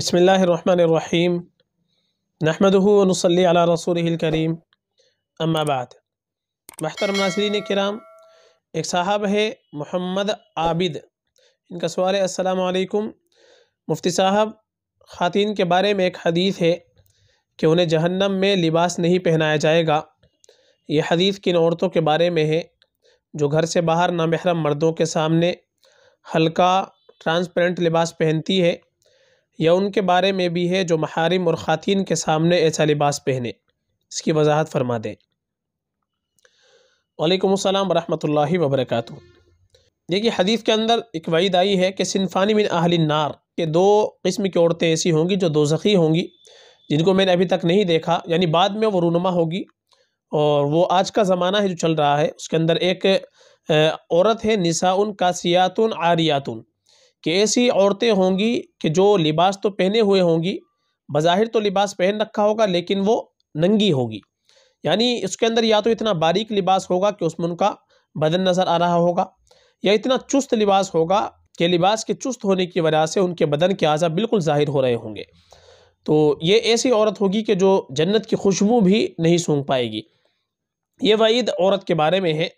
बसमीम नहमदनसली अला रसूल करीम अम्माबाद महतर नासरीन कराम एक साहब है मोहम्मद आबिद इनका सवाल है असलकम मुफ्ती साहब ख़ातिन के बारे में एक हदीस है कि उन्हें जहन्नम में लिबास नहीं पहनाया जाएगा यह हदीस किन औरतों के बारे में है जो घर से बाहर नामहरम मर्दों के सामने हल्का ट्रांसपेरेंट लिबास पहनती है या उनके बारे में भी है जो महारिम और ख़ातिन के सामने ऐसा लिबास पहने इसकी वजाहत फरमा दें वालेकुम अस्सलाम वरहमतुल्लाहि वबरकatuh देखिए हदीस के अंदर एक वईद आई है कि सिनफ़ानी मिन अहली नार के दो किस्म की औरतें ऐसी होंगी जो दोजखी होंगी जिनको मैंने अभी तक नहीं देखा यानी बाद में वो रूनुमा होगी और वो आज का ज़माना है जो चल रहा है उसके अंदर एक औरत है निसाउन कासियातुन आरियातुन कि ऐसी औरतें होंगी कि जो लिबास तो पहने हुए होंगी बाहिर तो लिबास पहन रखा होगा लेकिन वो नंगी होगी यानी इसके अंदर या तो इतना बारीक लिबास होगा कि उसमें उनका बदन नज़र आ रहा होगा या इतना चुस्त लिबास होगा कि लिबास के चुस्त होने की वजह से उनके बदन के अज़ा बिल्कुल ज़ाहिर हो रहे होंगे तो ये ऐसी औरत होगी कि जो जन्नत की खुशबू भी नहीं सूंघ पाएगी ये वईद औरत के बारे में है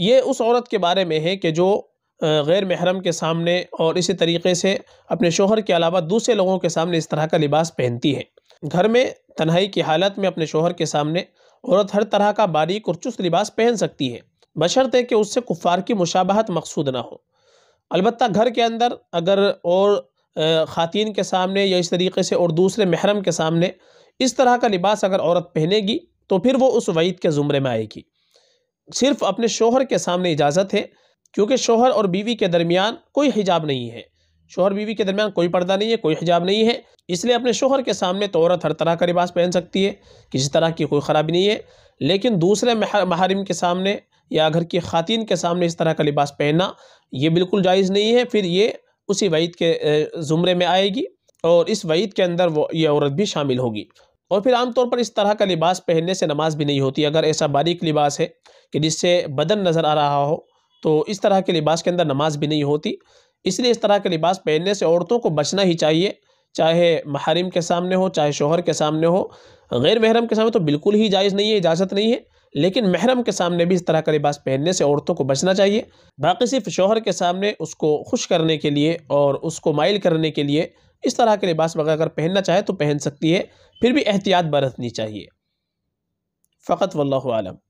ये उस औरत के बारे में है कि जो गैर महरम के सामने और इसी तरीके से अपने शोहर के अलावा दूसरे लोगों के सामने इस तरह का लिबास पहनती है घर में तन्हाई की हालत में अपने शोहर के सामने औरत हर तरह का बारीक और चुस्त लिबास पहन सकती है बशर्ते कि उससे कुफ़ार की मुशाबहत मकसूद ना हो अलबत् घर के अंदर अगर और ख़ातन के सामने या इस तरीके से और दूसरे महरम के सामने इस तरह का लिबास अगर औरत पहनेगी तो फिर वो उस वईद के ज़ुमरे में आएगी सिर्फ़ अपने शोहर के सामने इजाज़त है क्योंकि शोहर और बीवी के दरमियान कोई हिजाब नहीं है शोहर बीवी के दरमियान कोई पर्दा नहीं है कोई हिजाब नहीं है इसलिए अपने शोहर के सामने तो औरत हर तरह का लिबास पहन सकती है किसी तरह की कोई ख़राबी नहीं है लेकिन दूसरे महारिम के सामने या घर की ख़ातिन के सामने इस तरह का लिबास पहनना ये बिल्कुल जायज़ नहीं है फिर ये उसी वईद के ज़ुमरे में आएगी और इस वईद के अंदर वो ये औरत भी शामिल होगी और फिर आमतौर पर इस तरह का लिबास पहनने से नमाज भी नहीं होती अगर ऐसा बारीक लिबास है कि जिससे बदन नज़र आ रहा हो तो इस तरह के लिबास के अंदर नमाज भी नहीं होती इसलिए इस तरह के लिबास पहनने से औरतों को बचना ही चाहिए चाहे महरिम के सामने हो चाहे शोहर के सामने हो गैर महरम के सामने तो बिल्कुल ही जायज़ नहीं है इजाज़त नहीं है लेकिन महरम के सामने भी इस तरह का लिबास पहनने से औरतों को बचना चाहिए बाकी सिर्फ शोहर के सामने उसको खुश करने के लिए और उसको माइल करने के लिए इस तरह के लिबास वगैरह अगर पहनना चाहे तो पहन सकती है फिर भी एहतियात बरतनी चाहिए फ़कत वल्लम